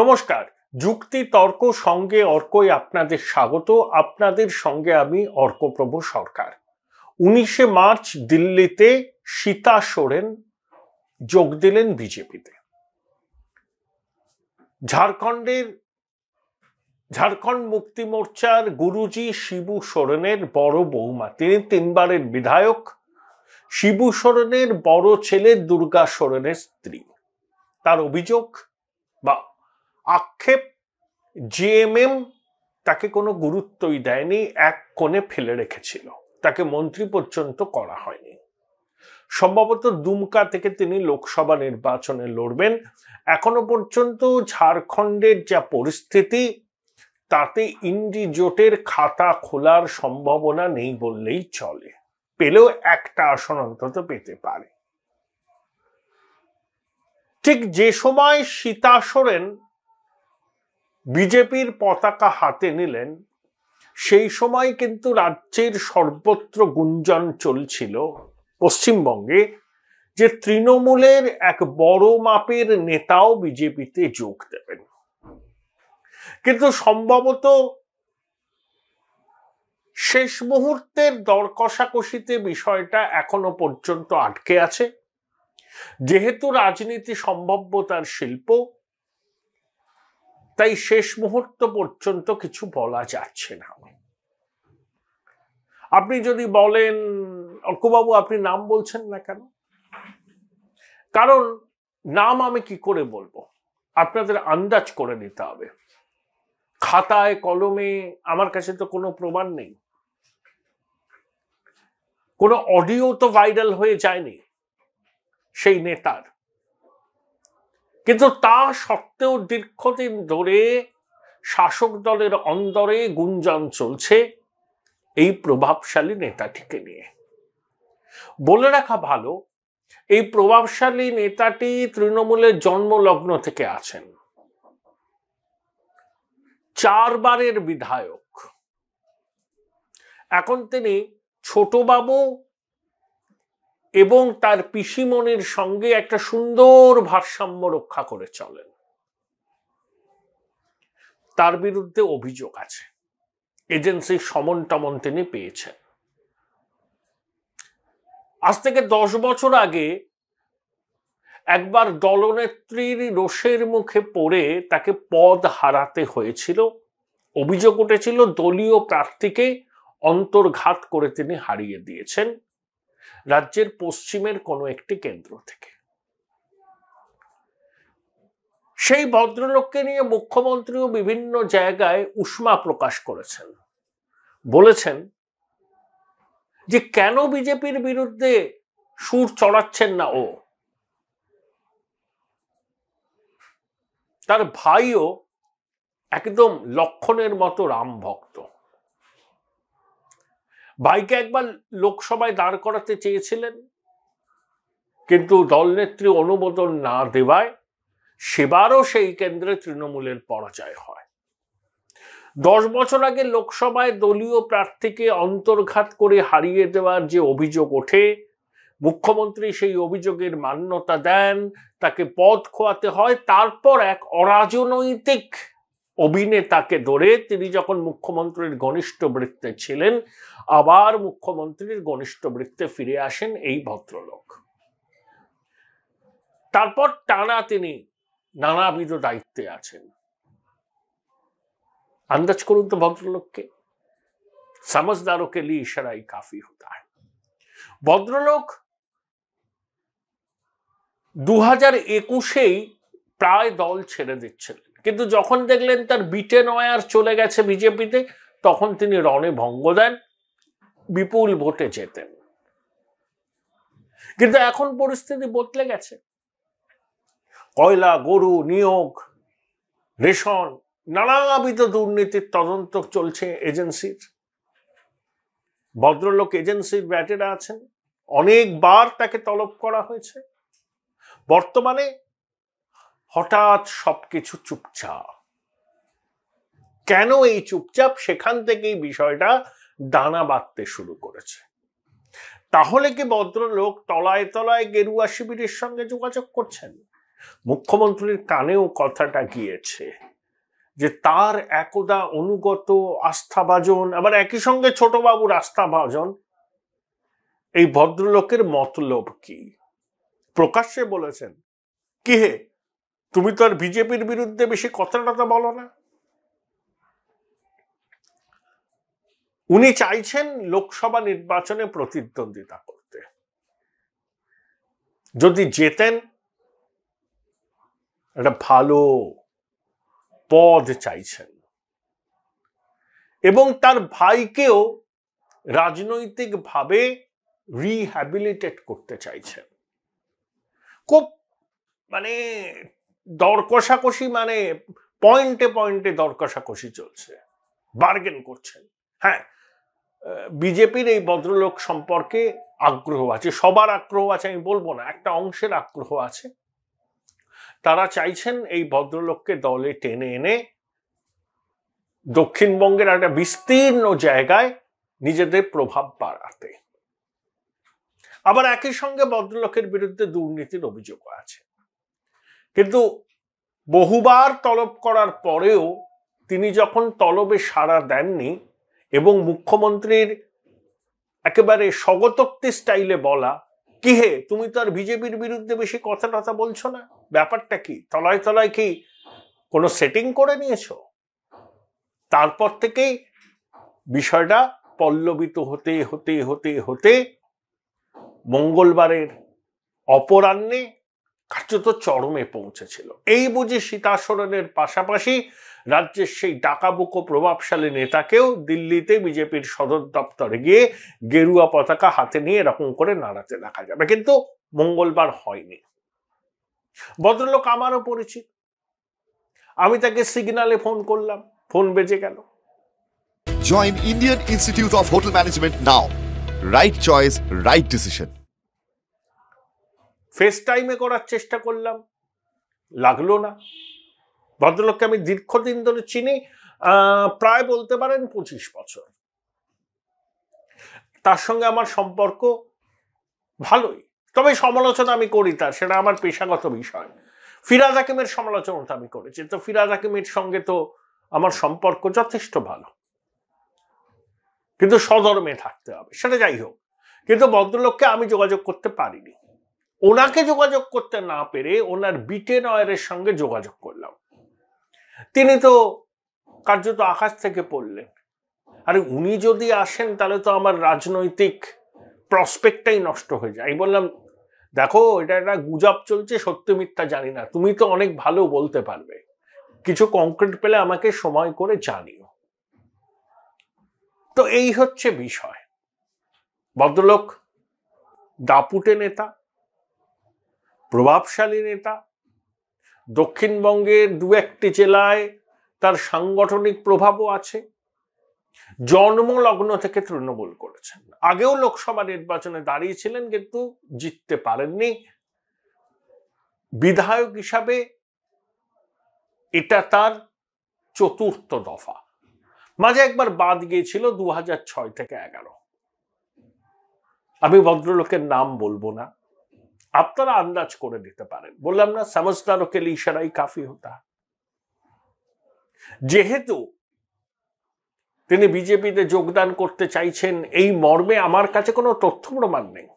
নমস্কার যুক্তি তর্ক সঙ্গে অর্কই আপনাদের স্বাগত আপনাদের সঙ্গে আমি অর্কপ্রভু সরকার উনিশে মার্চ দিল্লিতে সীতা সোরেন যোগ দিলেন বিজেপিতে ঝাড়খণ্ডের ঝাড়খণ্ড মুক্তি মোর্চার গুরুজি শিবু সোরেনের বড় বৌমা তিনি তিনবারের বিধায়ক শিবু সোরেনের বড় ছেলে দুর্গা সোরেনের স্ত্রী তার অভিযোগ বা আক্ষেপ জিএমএম তাকে কোনো গুরুত্বই দেয়নি এক কোণে ফেলে রেখেছিল তাকে মন্ত্রী পর্যন্ত করা হয়নি সম্ভবত দুমকা থেকে তিনি লোকসভা নির্বাচনে লড়বেন এখনো পর্যন্ত ঝাড়খণ্ডের যা পরিস্থিতি তাতে ইন্ডি জোটের খাতা খোলার সম্ভাবনা নেই বললেই চলে পেলেও একটা আসন অন্তত পেতে পারে ঠিক যে সময় সীতা সোরেন বিজেপির পতাকা হাতে নিলেন সেই সময় কিন্তু রাজ্যের সর্বত্র গুঞ্জন চলছিল পশ্চিমবঙ্গে যে তৃণমূলের এক বড় মাপের নেতাও বিজেপিতে যোগ দেবেন কিন্তু সম্ভবত শেষ মুহূর্তের দর কষাকষিতে বিষয়টা এখনো পর্যন্ত আটকে আছে যেহেতু রাজনীতি সম্ভাব্যতার শিল্প তাই শেষ মুহূর্ত পর্যন্ত কিছু বলা যাচ্ছে না আপনি যদি বলেন অর্কবাবু আপনি নাম বলছেন না কেন কারণ নাম আমি কি করে বলবো আপনাদের আন্দাজ করে নিতে হবে খাতায় কলমে আমার কাছে তো কোনো প্রমাণ নেই কোনো অডিও তো ভাইরাল হয়ে যায়নি সেই নেতার কিন্তু তা সত্ত্বেও দীর্ঘদিন ধরে শাসক দলের অন্দরে গুঞ্জন চলছে এই প্রভাবশালী নেতাটিকে নিয়ে বলে রাখা ভালো এই প্রভাবশালী নেতাটি তৃণমূলের জন্মলগ্ন থেকে আছেন চারবারের বিধায়ক এখন তিনি ছোটবাবু এবং তার পিসিমনের সঙ্গে একটা সুন্দর ভারসাম্য রক্ষা করে চলেন তার বিরুদ্ধে অভিযোগ আছে এজেন্সির সমন টমন তিনি পেয়েছেন আজ থেকে দশ বছর আগে একবার দলনেত্রীর রোষের মুখে পড়ে তাকে পদ হারাতে হয়েছিল অভিযোগ উঠেছিল দলীয় প্রার্থীকে অন্তর্ঘাত করে তিনি হারিয়ে দিয়েছেন রাজ্যের পশ্চিমের কোনো একটি কেন্দ্র থেকে সেই ভদ্রলোককে নিয়ে মুখ্যমন্ত্রীও বিভিন্ন জায়গায় উষ্মা প্রকাশ করেছেন বলেছেন যে কেন বিজেপির বিরুদ্ধে সুর চড়াচ্ছেন না ও তার ভাইও একদম লক্ষণের মতো রামভক্ত ভাইকে একবার লোকসভায় দাঁড় করাতে চেয়েছিলেন কিন্তু দলনেত্রী অনুমোদন না দেওয়ায় সেবারও সেই কেন্দ্রে তৃণমূলের পরাজয় হয় দশ বছর আগে লোকসভায় দলীয় প্রার্থীকে অন্তর্ঘাত করে হারিয়ে দেওয়ার যে অভিযোগ ওঠে মুখ্যমন্ত্রী সেই অভিযোগের মান্যতা দেন তাকে পদ খোয়াতে হয় তারপর এক অরাজনৈতিক অভিনেতাকে ধরে তিনি যখন মুখ্যমন্ত্রীর ঘনিষ্ঠ বৃত্তে ছিলেন আবার মুখ্যমন্ত্রীর ঘনিষ্ঠ বৃত্তে ফিরে আসেন এই ভদ্রলোক তারপর টানা তিনি নানাবিধ দায়িত্বে আছেন আন্দাজ করুন তো ভদ্রলোককে সমজদারকে লি ইশারাই কাফি হতা ভদ্রলোক দু হাজার একুশেই প্রায় দল ছেড়ে দিচ্ছিলেন কিন্তু যখন দেখলেন তার বিটে ওয়ার চলে গেছে বিজেপিতে তখন তিনি রণে ভঙ্গ দেন বিপুল ভোটে যেতেন কিন্তু এখন পরিস্থিতি বদলে গেছে কয়লা গরু নিয়োগ রেশন নানাবিধ দুর্নীতির তদন্ত চলছে এজেন্সির ভদ্রলোক এজেন্সির ব্যাটেরা আছেন অনেকবার তাকে তলব করা হয়েছে বর্তমানে হঠাৎ সবকিছু চুপচাপ কেন এই চুপচাপ সেখান থেকেই বিষয়টা দানা বাঁধতে শুরু করেছে তাহলে কি ভদ্রলোক তলায় তলায় গেরুয়া শিবিরের সঙ্গে যোগাযোগ করছেন মুখ্যমন্ত্রীর কানেও কথাটা গিয়েছে যে তার একদা অনুগত আস্থাভাজন আবার একই সঙ্গে ছোটবাবুর আস্থাভাজন এই ভদ্রলোকের মতলব কি প্রকাশ্যে বলেছেন কি হে তুমি তো আর বিজেপির বিরুদ্ধে বেশি কথাটা তো বলো না উনি চাইছেন লোকসভা নির্বাচনে প্রতিদ্বন্দ্বিতা করতে যদি জেতেন একটা ভালো পদ চাইছেন এবং তার ভাইকেও রাজনৈতিকভাবে রিহ্যাবিলিটেট করতে চাইছেন খুব মানে দর কষাকষি মানে পয়েন্টে পয়েন্টে দরকষাকষি চলছে বার্গেন করছেন হ্যাঁ বিজেপির এই ভদ্রলোক সম্পর্কে আগ্রহ আছে সবার আগ্রহ আছে আমি বলবো না একটা অংশের আগ্রহ আছে তারা চাইছেন এই ভদ্রলোককে দলে টেনে এনে দক্ষিণবঙ্গের একটা বিস্তীর্ণ জায়গায় নিজেদের প্রভাব বাড়াতে আবার একই সঙ্গে ভদ্রলোকের বিরুদ্ধে দুর্নীতির অভিযোগ আছে কিন্তু বহুবার তলব করার পরেও তিনি যখন তলবে সাড়া দেননি এবং মুখ্যমন্ত্রীর একেবারে স্বগতোক্তি স্টাইলে বলা কি হে তুমি তো আর বিজেপির বিরুদ্ধে বেশি কথা টথা বলছো না ব্যাপারটা কি তলায় তলায় কি কোনো সেটিং করে নিয়েছ তারপর থেকেই বিষয়টা পল্লবিত হতে হতে হতে হতে মঙ্গলবারের অপরাহ্নে কার্যত চরমে পৌঁছেছিল এই বুঝি সীতাসরণের পাশাপাশি রাজ্যের সেই ডাকাবুকো প্রভাবশালী নেতাকেও দিল্লিতে বিজেপির সদর দপ্তরে গিয়ে গেরুয়া পতাকা হাতে নিয়ে এরকম করে নাড়াতে দেখা যাবে কিন্তু মঙ্গলবার হয়নি ভদ্রলোক আমারও পরিচিত আমি তাকে সিগনালে ফোন করলাম ফোন বেজে গেল join Indian institute of hotel management now right choice right decision face টাইমে করার চেষ্টা করলাম লাগলো না ভদ্রলোককে আমি দীর্ঘদিন ধরে চিনি প্রায় বলতে পারেন পঁচিশ বছর তার সঙ্গে আমার সম্পর্ক ভালোই তবে সমালোচনা আমি করি তার সেটা আমার পেশাগত বিষয় ফিরাজ হাকিমের সমালোচনাটা আমি করেছি তো ফিরাজ হাকিমের সঙ্গে তো আমার সম্পর্ক যথেষ্ট ভালো কিন্তু সধর্মে থাকতে হবে সেটা যাই হোক কিন্তু ভদ্রলোককে আমি যোগাযোগ করতে পারিনি ওনাকে যোগাযোগ করতে না পেরে ওনার বিটে নয়ের সঙ্গে যোগাযোগ করলাম তিনি তো কার্যত আকাশ থেকে পড়লেন আরে উনি যদি আসেন তাহলে তো আমার রাজনৈতিক প্রসপেক্টটাই নষ্ট হয়ে যায় আমি বললাম দেখো এটা একটা গুজব চলছে সত্য মিথ্যা জানি না তুমি তো অনেক ভালো বলতে পারবে কিছু কংক্রিট পেলে আমাকে সময় করে জানিও তো এই হচ্ছে বিষয় ভদ্রলোক দাপুটে নেতা প্রভাবশালী নেতা দক্ষিণবঙ্গের দু একটি জেলায় তার সাংগঠনিক প্রভাবও আছে জন্মলগ্ন থেকে তৃণমূল করেছেন আগেও লোকসভা নির্বাচনে দাঁড়িয়েছিলেন কিন্তু জিততে পারেননি বিধায়ক হিসাবে এটা তার চতুর্থ দফা মাঝে একবার বাদ গিয়েছিল দু থেকে এগারো আমি ভদ্রলোকের নাম বলবো না আপনারা আন্দাজ করে দিতে পারেন বললাম না সমস্তানো কে ইশারাই কাফি হতা যেহেতু তিনি বিজেপিতে যোগদান করতে চাইছেন এই মর্মে আমার কাছে কোনো তথ্য প্রমাণ নেই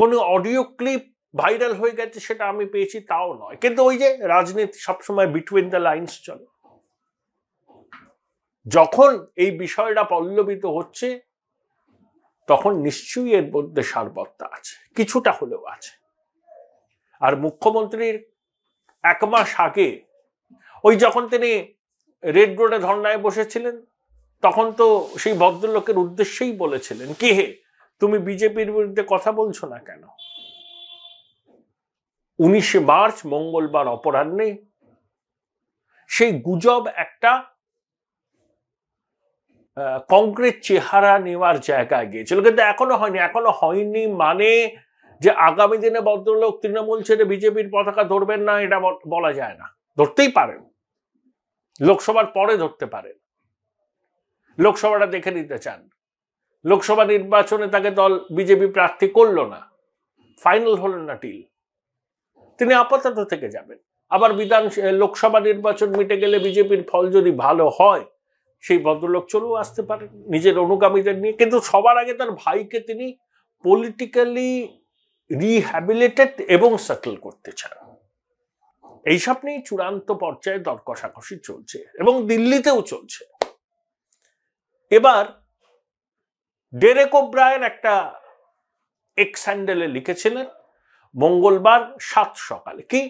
কোনো অডিও ক্লিপ ভাইরাল হয়ে গেছে সেটা আমি পেয়েছি তাও নয় কিন্তু ওই যে রাজনীতি সবসময় বিটুইন দ্য লাইন্স চলে যখন এই বিষয়টা পল্লবিত হচ্ছে তখন নিশ্চয়ই এর মধ্যে সারবত্তা আছে কিছুটা হলেও আছে আর মুখ্যমন্ত্রীর এক মাস আগে ওই যখন তিনি রেড রোডে ধর্নায় বসেছিলেন তখন তো সেই ভদ্রলোকের উদ্দেশ্যেই বলেছিলেন কে হে তুমি বিজেপির বিরুদ্ধে কথা বলছো না কেন উনিশে মার্চ মঙ্গলবার অপরাহ্নে সেই গুজব একটা কংক্রিট চেহারা নেওয়ার জায়গায় গিয়েছিল কিন্তু এখনো হয়নি এখনো হয়নি মানে যে আগামী দিনে ভদ্রলোক তৃণমূল ছেড়ে বিজেপির পতাকা ধরবেন না এটা বলা যায় না ধরতেই পারেন লোকসভার পরে ধরতে পারেন লোকসভাটা দেখে নিতে চান লোকসভা নির্বাচনে তাকে দল বিজেপি প্রার্থী করল না ফাইনাল হলেন না টিল তিনি আপাতত থেকে যাবেন আবার বিধান লোকসভা নির্বাচন মিটে গেলে বিজেপির ফল যদি ভালো হয় সেই ভদ্রলোক চলেও আসতে পারেন নিজের অনুগামীদের নিয়ে কিন্তু সবার আগে তার ভাইকে তিনি পলিটিক্যালি রিহ্যাবিলিটেড এবং সেটেল করতে চান এইসব নিয়ে চূড়ান্ত পর্যায়ে দর কষাকষি চলছে এবং দিল্লিতেও চলছে এবার ডেরেক ওব্রায়ন একটা এক্স হ্যান্ডেলে লিখেছিলেন মঙ্গলবার সাত সকালে কি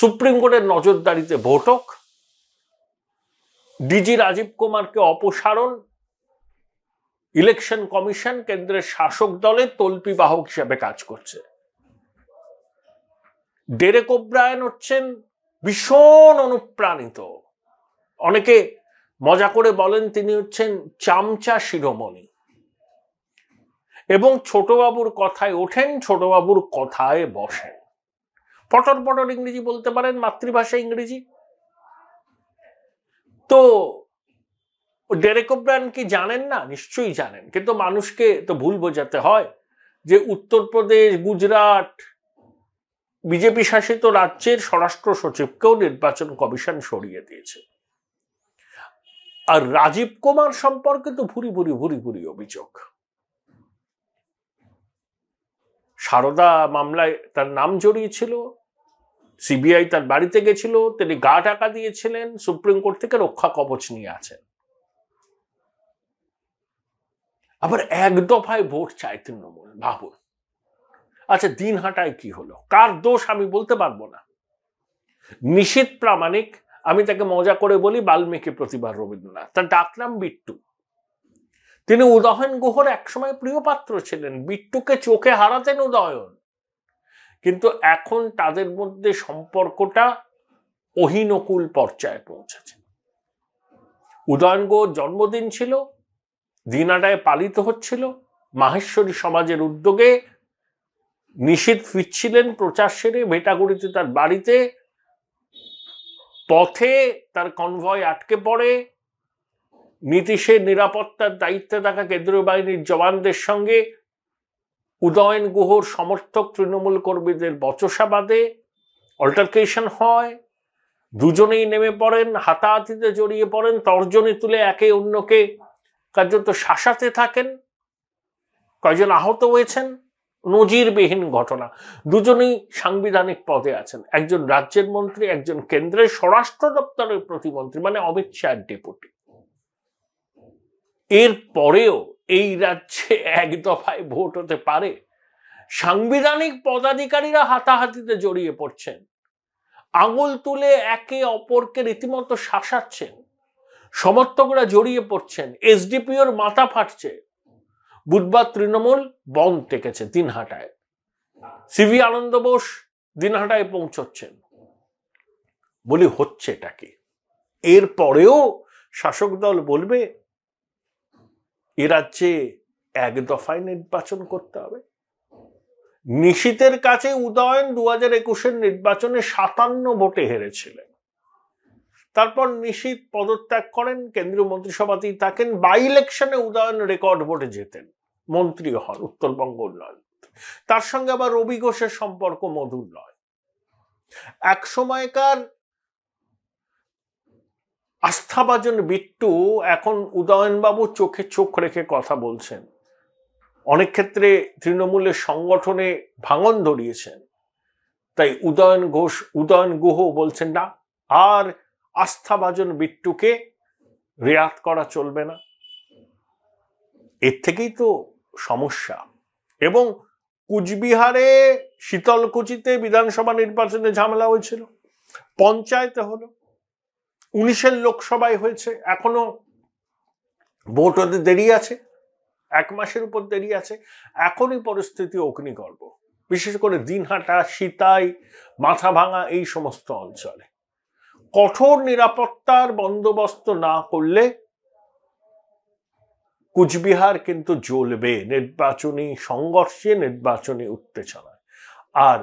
সুপ্রিম কোর্টের নজরদারিতে ভোটক ডিজি রাজীব কুমারকে অপসারণ ইলেকশন কমিশন কেন্দ্রের শাসক দলে তল্পি বাহক হিসাবে কাজ করছে ডেরেক ওব্রায়ন হচ্ছেন ভীষণ অনুপ্রাণিত অনেকে মজা করে বলেন তিনি হচ্ছেন চামচা শিরোমণি এবং ছোটবাবুর কথায় ওঠেন ছোটবাবুর কথায় বসেন পটর পটর ইংরেজি বলতে পারেন মাতৃভাষা ইংরেজি তো ডেরেক ওব্রায়ন কি জানেন না নিশ্চয়ই জানেন কিন্তু মানুষকে তো ভুল বোঝাতে হয় যে উত্তরপ্রদেশ গুজরাট বিজেপি শাসিত রাজ্যের স্বরাষ্ট্র সচিবকেও নির্বাচন কমিশন সরিয়ে দিয়েছে আর রাজীব কুমার সম্পর্কে তো ভুরি ভুরি ভুরি ভুরি অভিযোগ সারদা মামলায় তার নাম জড়িয়েছিল সিবিআই তার বাড়িতে গেছিল তিনি গা টাকা দিয়েছিলেন সুপ্রিম কোর্ট থেকে রক্ষা কবচ নিয়ে আছেন আবার এক দফায় ভোট চায় তৃণমূল ভাবুন আচ্ছা দিন হাঁটায় কি হলো কার দোষ আমি বলতে পারবো না নিষেধ প্রামাণিক আমি তাকে মজা করে বলি বাল্মীকি প্রতিভা রবীন্দ্রনাথ তার ডাকলাম বিট্টু তিনি উদয়ন গুহর একসময় প্রিয় পাত্র ছিলেন বিট্টুকে চোখে হারাতেন উদয়ন কিন্তু এখন তাদের মধ্যে সম্পর্কটা অহিনকুল পর্যায়ে পৌঁছেছে উদয়নগৌর জন্মদিন ছিল দিনাডায় পালিত হচ্ছিল মাহেশ্বরী সমাজের উদ্যোগে নিষিদ্ধ ফিরছিলেন প্রচার সেরে ভেটাগুড়িতে তার বাড়িতে পথে তার কনভয় আটকে পড়ে নীতিশের নিরাপত্তার দায়িত্বে থাকা কেন্দ্রীয় বাহিনীর জওয়ানদের সঙ্গে উদয়ন গুহর সমর্থক তৃণমূল কর্মীদের বচসাবাদে অল্টারকেশন হয় দুজনেই নেমে পড়েন হাতাহাতিতে জড়িয়ে পড়েন তর্জনী তুলে একে অন্যকে কার্যত শাসাতে থাকেন কয়জন আহত হয়েছেন নজিরবিহীন ঘটনা দুজনেই সাংবিধানিক পদে আছেন একজন রাজ্যের মন্ত্রী একজন কেন্দ্রের স্বরাষ্ট্র দপ্তরের প্রতিমন্ত্রী মানে অমিত শাহের ডেপুটি এর পরেও এই রাজ্যে এক দফায় ভোট হতে পারে সাংবিধানিক পদাধিকারীরা হাতাহাতিতে জড়িয়ে পড়ছেন আঙুল তুলে একে অপরকে রীতিমতো শাসাচ্ছেন সমর্থকরা জড়িয়ে পড়ছেন এসডিপিওর মাথা ফাটছে বুধবার তৃণমূল বন টেকেছে দিনহাটায় সিভি আনন্দ বোস দিনহাটায় পৌঁছচ্ছেন বলি হচ্ছে এটাকে এর এরপরেও শাসক দল বলবে এ রাজ্যে এক দফায় নির্বাচন করতে হবে নিশীতের কাছে উদয়ন দু হাজার একুশের নির্বাচনে সাতান্ন ভোটে হেরেছিলেন তারপর নিশীত পদত্যাগ করেন কেন্দ্রীয় মন্ত্রিসভাতেই থাকেন বাই ইলেকশনে উদয়ন রেকর্ড ভোটে জেতেন মন্ত্রী হন উত্তরবঙ্গ উন্নয়ন তার সঙ্গে আবার রবি ঘোষের সম্পর্ক মধুর নয় এক সময়কার আস্থাভাজন বিট্টু এখন উদয়নবাবু চোখে চোখ রেখে কথা বলছেন অনেক ক্ষেত্রে তৃণমূলের সংগঠনে ভাঙন ধরিয়েছেন তাই উদয়ন ঘোষ উদয়ন গুহ বলছেন না আর আস্থাভাজন বিট্টুকে রেয়াত করা চলবে না এর থেকেই তো সমস্যা এবং কুচবিহারে শীতলকুচিতে বিধানসভা নির্বাচনে ঝামেলা হয়েছিল পঞ্চায়েতে হলো উনিশের লোকসভায় হয়েছে এখনো ভোট হতে দেরি আছে এক মাসের উপর দেরি আছে এখনই পরিস্থিতি অগ্নিগর্ব বিশেষ করে দিনহাটা সীতাই মাথা ভাঙা এই সমস্ত অঞ্চলে কঠোর নিরাপত্তার বন্দোবস্ত না করলে কুচবিহার কিন্তু জ্বলবে নির্বাচনী সংঘর্ষে নির্বাচনী উত্তেজনায় আর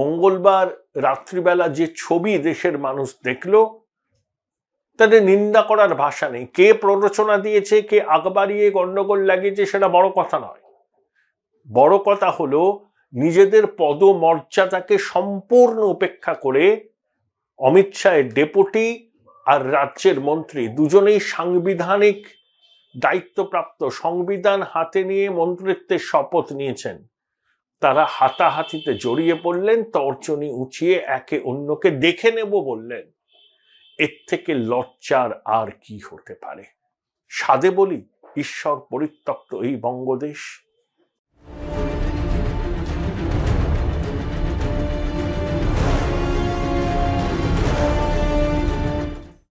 মঙ্গলবার রাত্রিবেলা যে ছবি দেশের মানুষ দেখলো তাদের নিন্দা করার ভাষা নেই কে প্ররোচনা দিয়েছে কে আগবাড়িয়ে গণ্ডগোল লাগিয়েছে সেটা বড় কথা নয় বড় কথা হলো নিজেদের পদমর্যাদাকে সম্পূর্ণ উপেক্ষা করে অমিত শাহের ডেপুটি আর রাজ্যের মন্ত্রী দুজনেই সাংবিধানিক দায়িত্বপ্রাপ্ত সংবিধান হাতে নিয়ে মন্ত্রিত্বের শপথ নিয়েছেন তারা হাতাহাতিতে জড়িয়ে পড়লেন তর্জনী উঁচিয়ে একে অন্যকে দেখে নেব বললেন এর থেকে লজ্জার আর কি হতে পারে সাদে বলি ঈশ্বর পরিত্যক্ত এই বঙ্গদেশ